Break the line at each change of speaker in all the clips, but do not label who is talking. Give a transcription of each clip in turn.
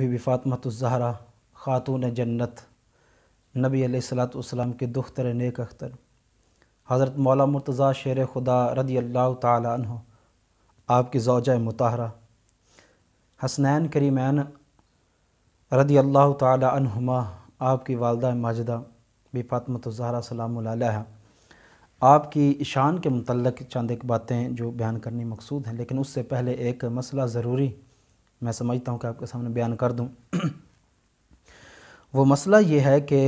बीबी ज़हरा ख़ातून जन्नत नबी सलाम के दुख्तर नेक अख्तर हज़रत मौला मुर्तज़ा शेर खुदा रदी अल्लाह तह आपकी जौजा मुताहरा हसनैन करीमैन रदी अल्लाह तहुमा आपकी वालदा माजदा बी ज़हरा सलाम आपकी शान के मतलब चंद एक बातें जो बयान करनी मकसूद हैं लेकिन उससे पहले एक मसला ज़रूरी मैं समझता हूँ कि आपके सामने बयान कर दूँ वो मसला ये है कि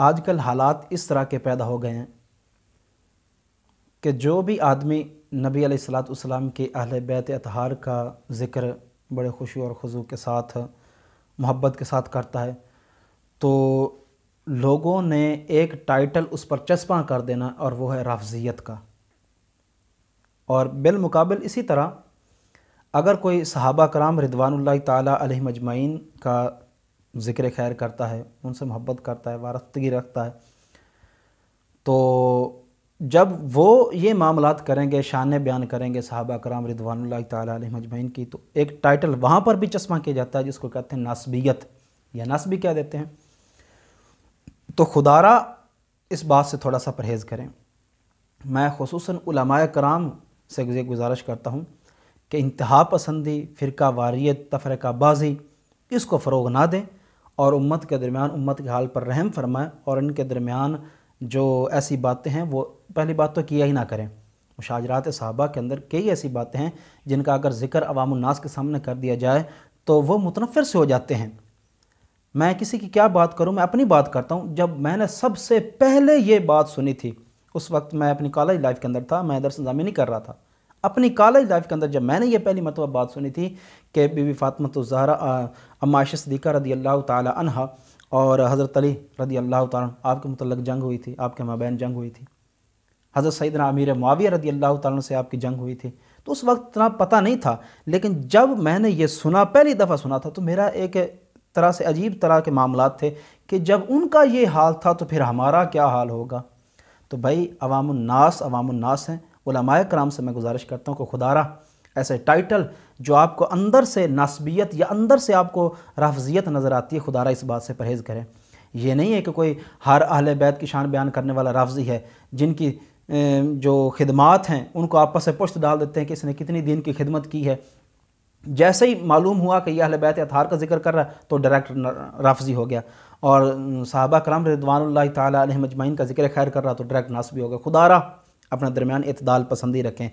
आजकल हालात इस तरह के पैदा हो गए हैं कि जो भी आदमी नबी सलाम के अहल बैत अतहार का ज़िक्र बड़े खुशी और खजू के साथ मोहब्बत के साथ करता है तो लोगों ने एक टाइटल उस पर चस्पा कर देना और वो है राफजियत का और बिलमकबिल इसी तरह अगर कोई सहाबा कराम रिदवानुल्लाह तजमैन का ज़िक्र खैर करता है उनसे मोहब्बत करता है वारस्तगी रखता है तो जब वो ये मामला करेंगे शान बयान करेंगे साहबा कराम रिदवानुल्लाह तजमैन की तो एक टाइटल वहाँ पर भी चश्मा किया जाता है जिसको कहते हैं नासबियत या नासबी क्या देते हैं तो खुदारा इस बात से थोड़ा सा परहेज़ करें मैं खसूस कराम से गुजारिश करता हूँ कि इंतहा पसंदी फ़िरका वारियत बाज़ी इसको फ़रोग ना दें और उम्मत के दरमियान उम्मत के हाल पर रहम फरमाएँ और इनके दरमियान जो ऐसी बातें हैं वो पहली बात तो किया ही ना करें मुशाजरात साहबा के अंदर कई ऐसी बातें हैं जिनका अगर ज़िक्र अवामनास के सामने कर दिया जाए तो वह मुतनफ़िर से हो जाते हैं मैं किसी की क्या बात करूँ मैं अपनी बात करता हूँ जब मैंने सबसे पहले ये बात सुनी थी उस वक्त मैं अपनी कॉलेज लाइफ के अंदर था मैं दरअसल जामी नहीं कर रहा था अपनी कॉलेज लाइफ के अंदर जब मैंने ये पहली मतलब बात सुनी थी कि बीबी फ़ातमत तो ज़हरा अमाश सदीक़ा रदी अल्लाह तहा और हज़रत अली रदी अल्लाह तह आपके मतलब जंग हुई थी आपके माबैन जंग हुई थी हज़रत सैदना अमीर माविया रदी अल्लाह तह से आपकी जंग हुई थी तो उस वक्त इतना पता नहीं था लेकिन जब मैंने ये सुना पहली दफ़ा सुना था तो मेरा एक तरह से अजीब तरह के मामला थे कि जब उनका ये हाल था तो फिर हमारा क्या हाल होगा तो भाई अवामनास अवामनास हैं उलमाय कराम से मैं गुजारिश करता हूँ कि खुदारा ऐसे टाइटल जो आपको अंदर से नस्बियत या अंदर से आपको राफजियत नज़र आती है खुदारा इस बात से परहेज़ करें यह नहीं है कि कोई हर अहल बैत की शान बयान करने वाला राफजी है जिनकी जो खिदमत हैं उनको आपस से पुश्त डाल देते हैं कि इसने कितनी दिन की खिदमत की है जैसे ही मालूम हुआ कि यह बैत अतहार का जिक्र कर रहा है तो डायरेक्ट राफजी हो गया और साहबा कराम रिदवान तजमाइन का जिक्र खैर कर रहा तो डायरेक्ट नासबी हो गया खुदारा अपना दरमियान इतदाल पसंदी रखें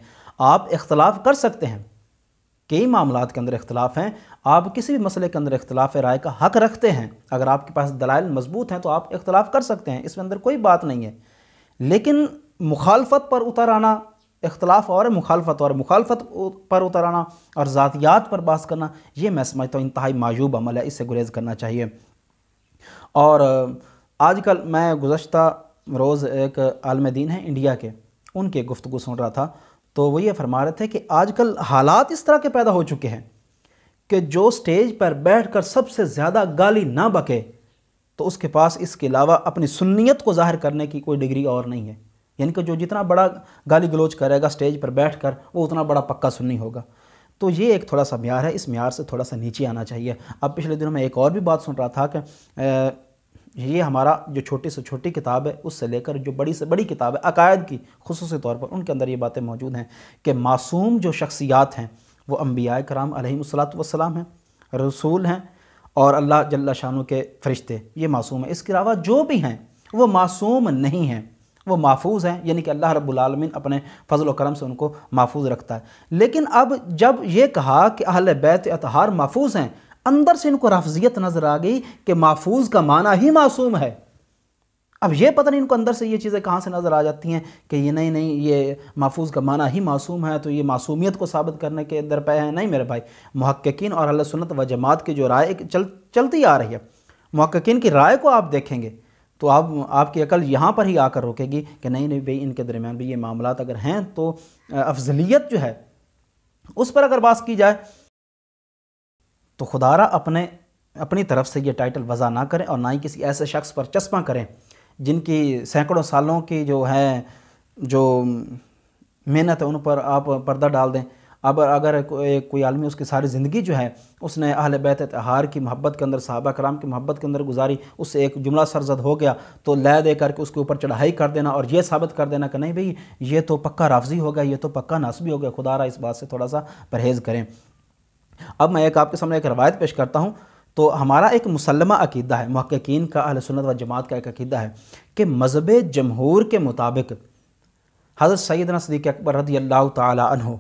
आप इख्तलाफ कर सकते हैं कई मामलों के अंदर इख्तलाफ हैं आप किसी भी मसले के अंदर इख्तलाफ राय का हक रखते हैं अगर आपके पास दलाइल मजबूत हैं तो आप इख्तलाफ कर सकते हैं इसमें अंदर कोई बात नहीं है लेकिन मुखालफत पर उतर आना इख्तलाफ और मुखालफत और मुखालफत पर उतर आना और ज़ातियात पर बात करना ये मैं समझता हूँ इंतहाई मायूब अमल है इससे गुरेज़ करना चाहिए और आजकल मैं गुज्त रोज़ एक आलम दीन है इंडिया के उनके गुफ्तु सुन रहा था तो वो ये फरमा रहे थे कि आजकल हालात इस तरह के पैदा हो चुके हैं कि जो स्टेज पर बैठ कर सबसे ज़्यादा गाली ना बके तो उसके पास इसके अलावा अपनी सुन्नीत को ज़ाहिर करने की कोई डिग्री और नहीं है यानी कि जो जितना बड़ा गाली गलोच करेगा स्टेज पर बैठ कर वो उतना बड़ा पक्का सुन्नी होगा तो ये एक थोड़ा सा म्यार है इस म्यार से थोड़ा सा नीचे आना चाहिए अब पिछले दिनों में एक और भी बात सुन रहा था कि ये हमारा जो छोटी से छोटी किताब है उससे लेकर जो बड़ी से बड़ी किताब है अकायद की खसूस तौर पर उनके अंदर ये बातें मौजूद हैं कि मासूम जो शख्सियात हैं वो अम्बिया कराम अलैहिस्सलाम हैं रसूल हैं और अल्लाह जल्ला शाहों के फरिश्ते ये मासूम हैं इसके अलावा जो भी हैं वो मासूम नहीं हैं वो महफूज हैं यानी कि अल्लाह रब्बुलमीन अपने फजल करम से उनको महफूज रखता है लेकिन अब जब ये कहा कि अहल बैत अतहार महफूज हैं अंदर से इनको रफजियत नज़र आ गई कि महफूज का माना ही मासूम है अब ये पता नहीं इनको अंदर से ये चीज़ें कहाँ से नज़र आ जाती हैं कि ये नहीं नहीं ये महफूज का माना ही मासूम है तो ये मासूमियत को साबित करने के दरपे हैं नहीं मेरे भाई महक्किन और अल सुनत व जमात की जो राय चल चलती आ रही है महक्किन की राय को आप देखेंगे तो आप आपकी अकल यहाँ पर ही आकर रोकेगी कि नहीं नहीं भाई इनके दरमियान भी ये मामला अगर हैं तो अफजलियत जो है उस पर अगर बात की जाए तो खुदारा अपने अपनी तरफ से ये टाइटल वज़ा ना करें और ना ही किसी ऐसे शख्स पर चस्पा करें जिनकी सैकड़ों सालों की जो है जो मेहनत है उन पर आप पर्दा डाल दें अब अगर कोई, कोई आलमी उसकी सारी ज़िंदगी जो है उसने अहल बैत तहार की मोहब्बत के अंदर सहाबा कराम की मोहब्बत के अंदर गुजारी उससे एक जुमला सरजद हो गया तो लै दे करके उसके ऊपर चढ़ाई कर देना और ये साबित कर देना कि नहीं भाई ये तो पक्का राफजी होगा ये तो पक्का नासबी खुदा खुदारा इस बात से थोड़ा सा परहेज़ करें अब मैं एक आपके सामने एक रवायत पेश करता हूँ तो हमारा एक मुसलमा अकीदा है महक्कीन का अहल सुन्नत व जमात का एक अकीदा है कि मजहब जमहूर के मुताबिक हज़रत सैदना सदीक अकबर रदी अल्लाह तहो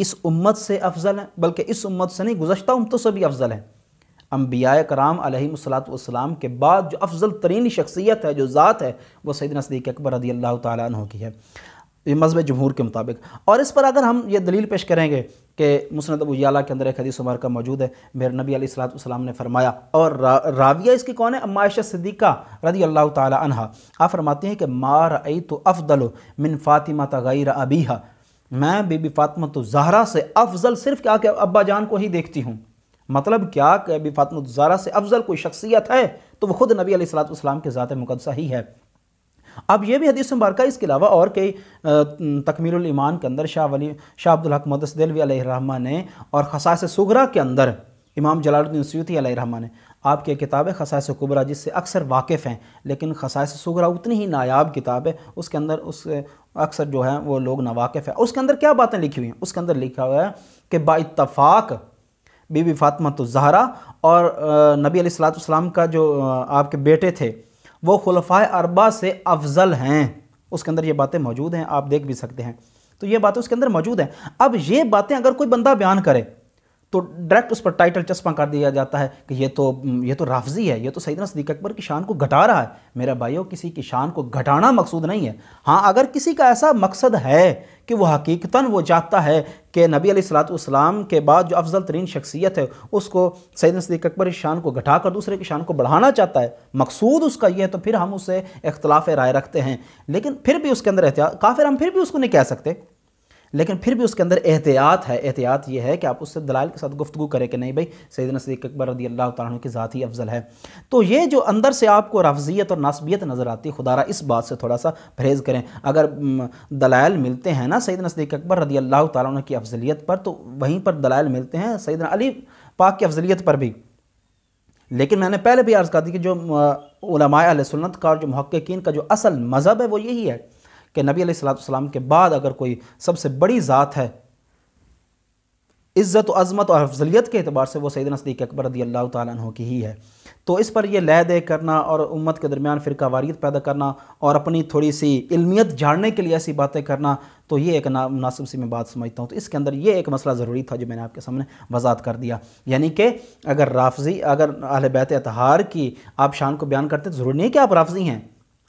इस उम्मत से अफजल हैं बल्कि इस उम्मत से नहीं गुजशत उम्मतों से भी अफजल हैं अम्बिया कराम सलाम के बाद जो अफजल तरीन शख्सियत है जो ज़ात है वो सैदना सदीक अकबर रदी अल्लाह तहों की है ये मजहब जमहूर के मुताबिक और इस पर अगर हम ये दलील पेश करेंगे कि मुसनद अबू याला के अंदर एक हदीस उमर का मौजूद है मेरे नबी सलाम ने फरमाया और रा, राविया इसकी कौन है अम्मायशा सिद्दीक़ा रदी अल्लाह तहा आप फरमाती हैं कि मार आई तो अफदलो मिन फ़ातिमा तगैर अबीहा मैं बीबी फ़ातिमा तो जहरा से अफजल सिर्फ क्या कि अब्बा जान को ही देखती हूँ मतलब क्या कि बीबी फ़ातिमा तो जहरा से अफजल कोई शख्सियत है तो वह खुद नबी सलाम के ज़ात मुकदसा ही है अब यह भी हदीस मुबारक इसके अलावा और कई तकमील ईमान के अंदर शाह वली शाह अब्दुल हक मदसदलवी रहमान ने और खसास सगरा के अंदर इमाम जलालुद्दीन सूती रहमान ने आपकी किताब है खसास कुबरा जिससे अक्सर वाकिफ़ हैं लेकिन खसास सगरा उतनी ही नायाब किताब है उसके अंदर उस अक्सर जो है वो लोग नावाकफ़ है उसके अंदर क्या बातें लिखी हुई हैं उसके अंदर लिखा हुआ है कि बातफ़ाक़ बीबी फ़ातमा तो जहरा और नबी सलाम का जो आपके बेटे थे वो खुलफा अरबा से अफजल हैं उसके अंदर ये बातें मौजूद हैं आप देख भी सकते हैं तो ये बातें उसके अंदर मौजूद हैं अब ये बातें अगर कोई बंदा बयान करे तो डायरेक्ट उस पर टाइटल चस्पा कर दिया जाता है कि ये तो ये तो राफजी है ये तो सईद सदीक अकबर की शान को घटा रहा है मेरा भाइयों किसी की शान को घटाना मकसूद नहीं है हाँ अगर किसी का ऐसा मकसद है कि वह हकीकता वो चाहता है कि नबी अलीसलाम के बाद जो अफजल तरीन शख्सियत है उसको सैद सदीक अकबर की शान को घटा कर दूसरे की शान को बढ़ाना चाहता है मकसूद उसका यह है तो फिर हम उससे इख्तलाफ राय रखते हैं लेकिन फिर भी उसके अंदर एहतियात काफिर हम फिर भी उसको नहीं कह सकते लेकिन फिर भी उसके अंदर एहतियात है एहतियात यह है कि आप उससे दलाल के साथ गुफ्तु करें कि नहीं भाई सैद नसदीक अकबर रदी अल्लाह तुम की ज़ात ही अफजल है तो ये जो अंदर से आपको रफजियत और नासबियत नज़र आती खुदारा इस बात से थोड़ा सा परहेज़ करें अगर दलाल मिलते हैं ना सैद नसदीक अकबर रदी अल्लाह तुम की अफजलियत पर तो वहीं पर दलाल मिलते हैं सैद अली पाक की अफजलियत पर भी लेकिन मैंने पहले भी अर्ज़ कर दी कि जो उलमाए सुन्नत का और जो महक्कीन का जो असल मज़हब है वो यही है कि नबी सलाम के बाद अगर कोई सबसे बड़ी ज़ात है इज़्ज़त अज़मत और अफजलियत के अतबार से वो सैद नसदीक अकबर रदी अल्लाह तु की ही है तो इस पर यह लह दे करना और उम्मत के दरमियान फ़िरका वारियत पैदा करना और अपनी थोड़ी सी इलमियत जानने के लिए ऐसी बातें करना तो ये एक ना मुनासिब सी मैं बात समझता हूँ तो इसके अंदर ये एक मसला ज़रूरी था जो मैंने आपके सामने वजात कर दिया यानी कि अगर राफजी अगर अहल बैत अतहार की आप शान को बयान करते तो ज़रूरी नहीं कि आप राफजी हैं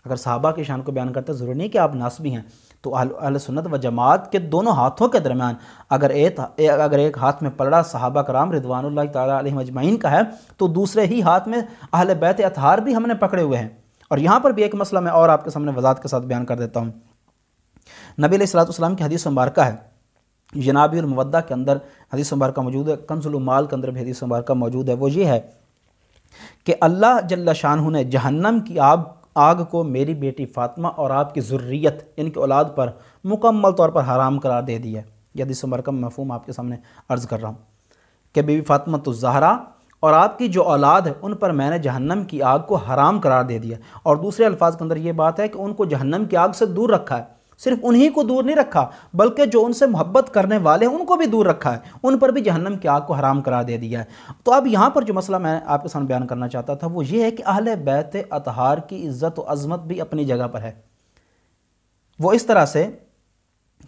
अगर साहबा की शान को बयान करते ज़रूरी नहीं कि आप भी हैं तो अल सुन्नत व जमात के दोनों हाथों के दरमियान अगर एक अगर एक हाथ में पलड़ा साहबा कराम रिदवान तजमाइन का है तो दूसरे ही हाथ में अहल बैत अतहार भी हमने पकड़े हुए हैं और यहाँ पर भी एक मसला मैं और आपके सामने वजात के साथ बयान कर देता हूँ नबी सलाम की हदीस मुबारक है जनाबी और के अंदर हदीस मुबारक मौजूद है कंजुलमाल के अंदर भी हदीस मुबारक मौजूद है वो ये है कि अल्लाह जल्ला शाह ने जहन्नम की आग आग को मेरी बेटी फ़ातिमा और आपकी ज़ुर्रियत इनकी औलाद पर मुकम्मल तौर पर हराम करार दे दिया यदि समरकम मफहम आपके सामने अर्ज़ कर रहा हूँ कि बीबी फ़ातिमा तो जहरा और आपकी जो औलाद है उन पर मैंने जहन्नम की आग को हराम करार दे दिया और दूसरे अल्फाज के अंदर ये बात है कि उनको जहन्नम की आग से दूर रखा है सिर्फ उन्हीं को दूर नहीं रखा बल्कि जो उनसे मोहब्बत करने वाले हैं उनको भी दूर रखा है उन पर भी जहन्नम की आग को हराम करा दे दिया है तो अब यहाँ पर जो मसला मैं आपके सामने बयान करना चाहता था वो ये है कि अहल बैत अतहार की इज़्ज़त व अजमत भी अपनी जगह पर है वो इस तरह से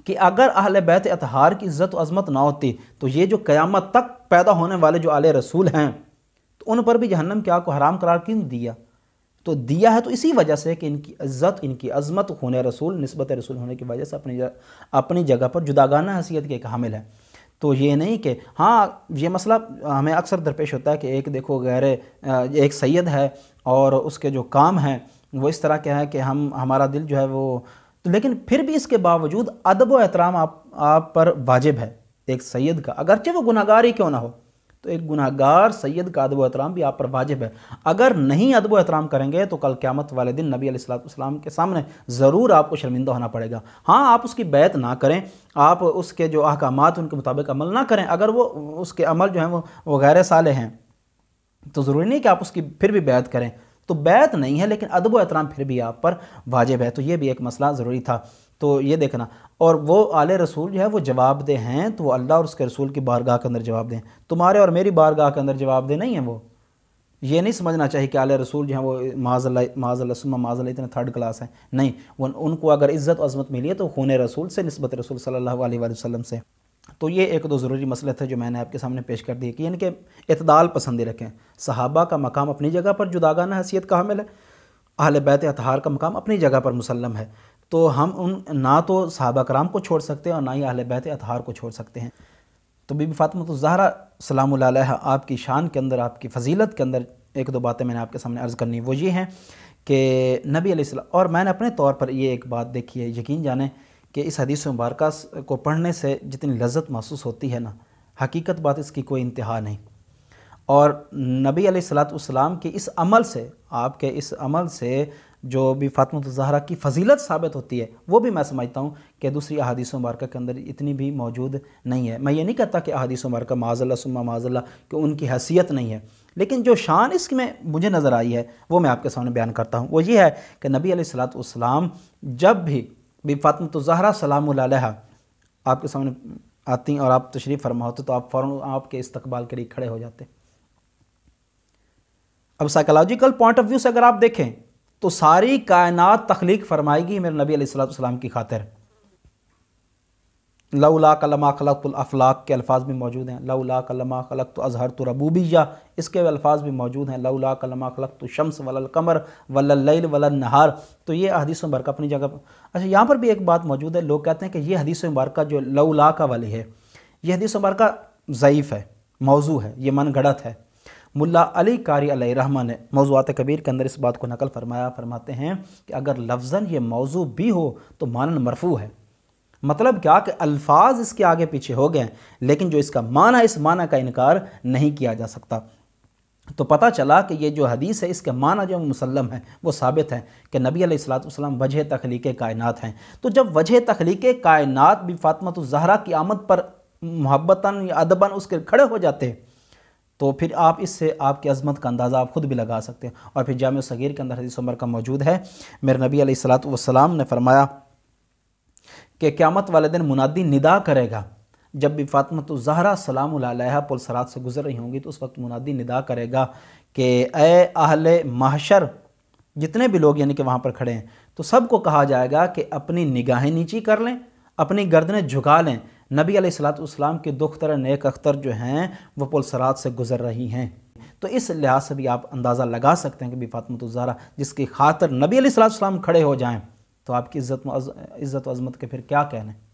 कि अगर अहल बैत अतहार की इज़्ज़त व अजमत ना होती तो ये जो क़यामत तक पैदा होने वाले जो आल रसूल हैं तो उन पर भी जहन्नम की आग को हराम करार क्यों दिया तो दिया है तो इसी वजह से कि इनकी इज्जत इनकी अजमत होने रसूल नस्बत रसूल होने की वजह से अपनी अपनी जगह पर जुदागाना हैसियत के एक हामिल है तो ये नहीं कि हाँ ये मसला हमें अक्सर दरपेश होता है कि एक देखो गैर एक सैद है और उसके जो काम हैं वो इस तरह के हैं कि हम हमारा दिल जो है वो तो लेकिन फिर भी इसके बावजूद अदब व एहतराम आप आप पर वाजिब है एक सैद का अगरचे वो गुनागारी क्यों ना हो तो एक गुनाहगार सैयद का अदब एहतराम भी आप पर वाजिब है अगर नहीं अदब एहतराम करेंगे तो कल क्यामत वाले दिन नबी अलैहिस्सलाम के सामने ज़रूर आपको शर्मिंदा होना पड़ेगा हाँ आप उसकी बैत ना करें आप उसके जो अहकाम उनके मुताबिक अमल ना करें अगर वो उसके अमल जो हैं वो गैर साले हैं तो ज़रूरी नहीं कि आप उसकी फिर भी बैत करें तो बैत नहीं है लेकिन अदब एहतराम फिर भी आप पर वाजिब है तो ये भी एक मसला ज़रूरी था तो ये देखना और वो आले रसूल जो है वो जवाब दे हैं तो वो अल्लाह और उसके रसूल की बारगाह के अंदर जवाब दें तुम्हारे और मेरी बारगाह के अंदर जवाब दे नहीं है वो ये नहीं समझना चाहिए कि आले रसूल जो है वो माजल्ला माजल्लासम माजल इतने थर्ड क्लास हैं नहीं उनको अगर इज़्ज़त अजमत मिली है तो खून रसूल से नस्बत रसूल सल्ला वसलम से तो ये एक दो ज़रूरी मसले थे जो मैंने आपके सामने पेश कर दिए कि यानी कि इतदाल पसंदी रखें सहाबा का मकाम अपनी जगह पर जुदागाना हैसियत का हामिल है अहल बैत अतहार का मकाम अपनी जगह पर मुसलम है तो हम उन ना तो सहाबा कराम को छोड़ सकते हैं और ना ही अहल बैत अतहार को छोड़ सकते हैं तो बीबी फातमत तो ज़हरा सलाम आपकी शान के अंदर आपकी फजीलत के अंदर एक दो बातें मैंने आपके सामने अर्ज़ करनी वो ये हैं कि नबी और मैंने अपने तौर पर ये एक बात देखी है यकीन जाने कि इस हदीस मुबारक को पढ़ने से जितनी लज्जत महसूस होती है ना हकीकत बात इसकी कोई इंतहा नहीं और नबी सलाम के इस अमल से आपके इस अमल से जो भी जहरा की फजीलत साबित होती है वो भी मैं समझता हूँ कि दूसरी अहादीस मुबारक के अंदर इतनी भी मौजूद नहीं है मैं ये नहीं कहता कि अहादीस मुबारक माजल्ला सुम्मा माजल्ला कि उनकी हैसियत नहीं है लेकिन जो शान इसमें मुझे नज़र आई है वो मैं आपके सामने बयान करता हूँ वो ये है कि नबी सलाम जब भी बी तो ज़हरा सलाम आपके सामने आती और आप तशरीफ़ फरमा होते तो आप फ़ौर आपके इस्तबाल के लिए खड़े हो जाते अब साइकोलॉजिकल पॉइंट ऑफ व्यू से अगर आप देखें तो सारी कायनात तख्लीक फरमाएगी मेरे नबी सलाम की खातिर लौला कलमा खलक तो अफलाक के अल्फाज भी मौजूद हैं लौला कलमा खलक तो अजहर तो रबूबिया इसके अल्फाज भी मौजूद हैं लौला कलमा खलक तो शम्स वलल कमर वलल वलल नहार तो ये हदीस मुबारक अपनी जगह पर अच्छा यहाँ पर भी एक बात मौजूद है लोग कहते हैं कि ये हदीस मुबारक जो लाउला का वाली है ये हदीस मुबारक ज़यीफ़ है मौजू है ये मन गढ़त है मुल्ला अली कारी रहमा ने मौजूद कबीर के अंदर इस बात को नकल फरमाया फरमाते हैं कि अगर लफ्ज़न ये मौजू भी हो तो मानन मरफू है मतलब क्या कि अल्फाज इसके आगे पीछे हो गए लेकिन जो इसका माना इस माना का इनकार नहीं किया जा सकता तो पता चला कि ये जो हदीस है इसके माना जो मुसलम है वो साबित है कि नबी सलाम वजह तख्लीक कायनत हैं तो जब वजह तख्लीक कायनत भी फ़ातमत ज़हरा की आमद पर मोहब्बता या अदबन उसके खड़े हो जाते तो फिर आप इससे आपकी अजमत का अंदाज़ा आप खुद भी लगा सकते हैं और फिर जाम सगीर के अंदर हदीस उमर का मौजूद है मेरे नबी सलाम ने फरमाया कि क़्यामत वाले दिन मुनादी निदा करेगा जब भी फ़ातमत तो ज़हरा सलाम पुलसरात से गुज़र रही होंगी तो उस वक्त मुनादी निदा करेगा कि ए आहल महशर जितने भी लोग यानी कि वहाँ पर खड़े हैं तो सबको कहा जाएगा कि अपनी निगाहें नीची कर लें अपनी गर्दनें झुका लें नबी सलाम के दुख तरह नेक अख्तर जो हैं वह पुलसरात से गुज़र रही हैं तो इस लिहाज से भी आप अंदाज़ा लगा सकते हैं कि भी फ़ातमत तो ज़हरा जिसकी खातर नबी सलाम खड़े हो जाएँ तो आपकी इज़्ज़त इज़्ज़त अजमत के फिर क्या कहने